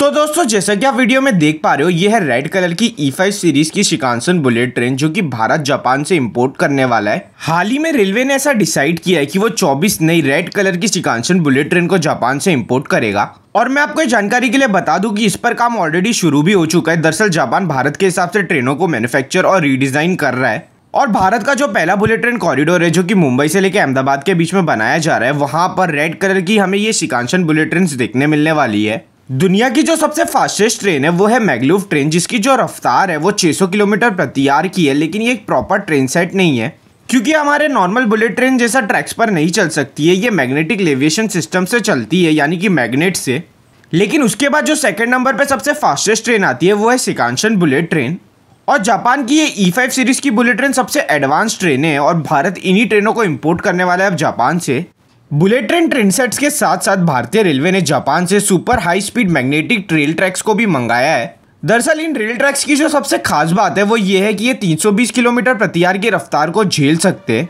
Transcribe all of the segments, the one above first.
तो दोस्तों जैसा कि आप वीडियो में देख पा रहे हो यह है रेड कलर की ई फाइव सीरीज की शिकांसन बुलेट ट्रेन जो कि भारत जापान से इंपोर्ट करने वाला है हाल ही में रेलवे ने ऐसा डिसाइड किया है कि वो 24 नई रेड कलर की शिकांसन बुलेट ट्रेन को जापान से इंपोर्ट करेगा और मैं आपको जानकारी के लिए बता दूं कि इस पर काम ऑलरेडी शुरू भी हो चुका है दरअसल जापान भारत के हिसाब से ट्रेनों को मैन्युफैक्चर और रीडिजाइन कर रहा है और भारत का जो पहला बुलेट ट्रेन कॉरिडोर है जो कि मुंबई से लेकर अहमदाबाद के बीच में बनाया जा रहा है वहां पर रेड कलर की हमें ये शिकांशन बुलेट ट्रेन देखने मिलने वाली है दुनिया की जो सबसे फास्टेस्ट ट्रेन है वो है मैगलूव ट्रेन जिसकी जो रफ्तार है वो 600 किलोमीटर प्रति आर की है लेकिन ये एक प्रॉपर ट्रेन सेट नहीं है क्योंकि हमारे नॉर्मल बुलेट ट्रेन जैसा ट्रैक्स पर नहीं चल सकती है ये मैग्नेटिक लेविएशन सिस्टम से चलती है यानी कि मैग्नेट से लेकिन उसके बाद जो सेकेंड नंबर पर सबसे फास्टेस्ट ट्रेन आती है वो है सिकांशन बुलेट ट्रेन और जापान की ये ई फाइव सीरीज़ की बुलेट ट्रेन सबसे एडवांस ट्रेन है और भारत इन्हीं ट्रेनों को इम्पोर्ट करने वाला है अब जापान से बुलेट ट्रेन ट्रेनसेट्स के साथ साथ भारतीय रेलवे ने जापान से super high speed magnetic rail tracks को भी मंगाया है दरअसल इन रेल ट्रैक्स की जो सबसे खास बात है वो ये है कि ये 320 किलोमीटर प्रति आर की रफ्तार को झेल सकते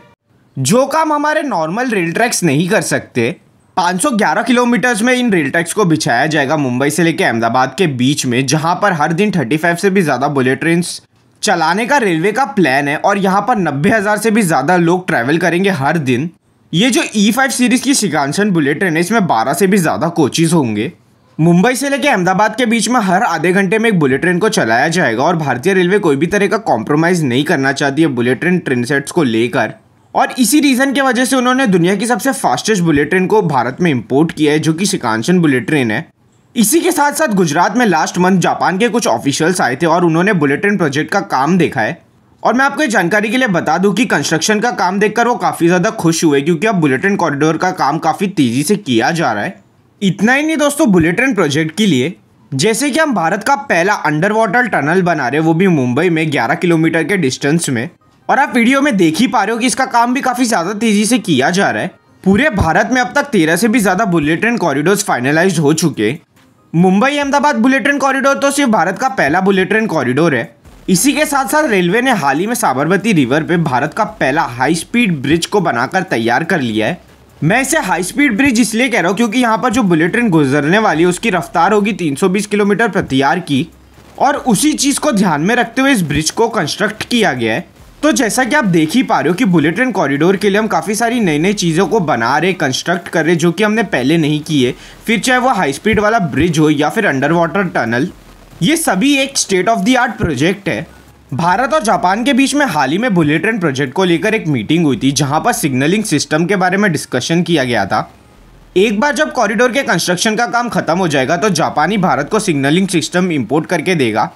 जो काम हमारे नॉर्मल रेल ट्रैक्स नहीं कर सकते 511 किलोमीटर्स में इन रेल ट्रैक्स को बिछाया जाएगा मुंबई से लेकर अहमदाबाद के बीच में जहां पर हर दिन 35 से भी ज़्यादा बुलेट ट्रेन चलाने का रेलवे का प्लान है और यहाँ पर नब्बे हज़ार से भी ज़्यादा लोग ट्रैवल करेंगे हर दिन ये जो ई फाइव सीरीज़ की शिकांशन बुलेट ट्रेन है इसमें बारह से भी ज़्यादा कोचेज़ होंगे मुंबई से लेकर अहमदाबाद के बीच में हर आधे घंटे में एक बुलेट ट्रेन को चलाया जाएगा और भारतीय रेलवे कोई भी तरह का कॉम्प्रोमाइज़ नहीं करना चाहती है बुलेट ट्रेन ट्रेन सेट्स को लेकर और इसी रीज़न की वजह से उन्होंने दुनिया की सबसे फास्टेस्ट बुलेट ट्रेन को भारत में इम्पोर्ट किया है जो कि शिकांशन बुलेट ट्रेन है इसी के साथ साथ गुजरात में लास्ट मंथ जापान के कुछ ऑफिशियल्स आए थे और उन्होंने बुलेट ट्रेन प्रोजेक्ट का काम देखा है और मैं आपको जानकारी के लिए बता दूं कि कंस्ट्रक्शन का काम देखकर वो काफ़ी ज़्यादा खुश हुए क्योंकि अब बुलेट ट्रेन कॉरिडोर का काम काफ़ी तेज़ी से किया जा रहा है इतना ही नहीं दोस्तों बुलेट ट्रेन प्रोजेक्ट के लिए जैसे कि हम भारत का पहला अंडर वाटर टनल बना रहे वो भी मुंबई में ग्यारह किलोमीटर के डिस्टेंस में और आप वीडियो में देख ही पा रहे हो कि इसका काम भी काफ़ी ज़्यादा तेज़ी से किया जा रहा है पूरे भारत में अब तक तेरह से भी ज़्यादा बुलेट ट्रेन फाइनलाइज हो चुके Mumbai Ahmedabad bullet train corridor तो सिर्फ भारत का पहला बुलेट ट्रेन कॉरिडोर है इसी के साथ साथ रेलवे ने हाल ही में साबरमती रिवर पे भारत का पहला हाई स्पीड ब्रिज को बनाकर तैयार कर लिया है मैं इसे हाई स्पीड ब्रिज इसलिए कह रहा हूँ क्योंकि यहाँ पर जो बुलेट ट्रेन गुजरने वाली है उसकी रफ्तार होगी 320 किलोमीटर प्रति आर की और उसी चीज़ को ध्यान में रखते हुए इस ब्रिज को कंस्ट्रक्ट किया गया है तो जैसा कि आप देख ही पा रहे हो कि बुलेट ट्रेन कॉरिडोर के लिए हम काफ़ी सारी नई नई चीज़ों को बना रहे कंस्ट्रक्ट कर रहे जो कि हमने पहले नहीं किए फिर चाहे वो हाई स्पीड वाला ब्रिज हो या फिर अंडर वाटर टनल ये सभी एक state of the art project है भारत और जापान के बीच में हाल ही में बुलेट ट्रेन प्रोजेक्ट को लेकर एक मीटिंग हुई थी जहां पर सिग्नलिंग सिस्टम के बारे में डिस्कशन किया गया था एक बार जब कॉरिडोर के कंस्ट्रक्शन का काम खत्म हो जाएगा तो जापानी भारत को सिग्नलिंग सिस्टम इंपोर्ट करके देगा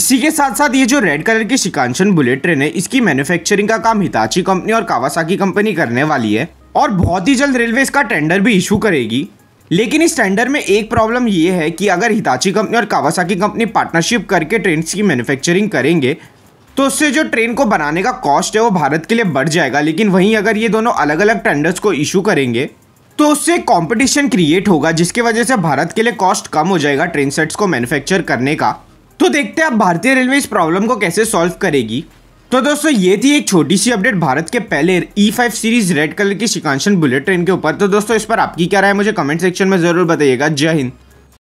इसी के साथ साथ ये जो रेड कलर की शिकांशन बुलेट ट्रेन है इसकी मैन्युफैक्चरिंग का काम हिताची कंपनी और कावासाकी कंपनी करने वाली है और बहुत ही जल्द रेलवे इसका टेंडर भी इशू करेगी लेकिन इस टेंडर में एक प्रॉब्लम ये है कि अगर हिताची कंपनी और कावासाकी कंपनी पार्टनरशिप करके ट्रेन की मैन्युफैक्चरिंग करेंगे तो उससे जो ट्रेन को बनाने का कॉस्ट है वो भारत के लिए बढ़ जाएगा लेकिन वहीं अगर ये दोनों अलग अलग टेंडर्स को इशू करेंगे तो उससे कंपटीशन क्रिएट होगा जिसकी वजह से भारत के लिए कॉस्ट कम हो जाएगा ट्रेन सेट्स को मैन्युफैक्चर करने का तो देखते हैं आप भारतीय रेलवे इस प्रॉब्लम को कैसे सॉल्व करेगी तो दोस्तों ये थी एक छोटी सी अपडेट भारत के पहले E five series red colour की शिकांशन बुलेट ट्रेन के ऊपर तो दोस्तों इस पर आपकी क्या राय मुझे कमेंट सेक्शन में जरूर बताइएगा जय हिंद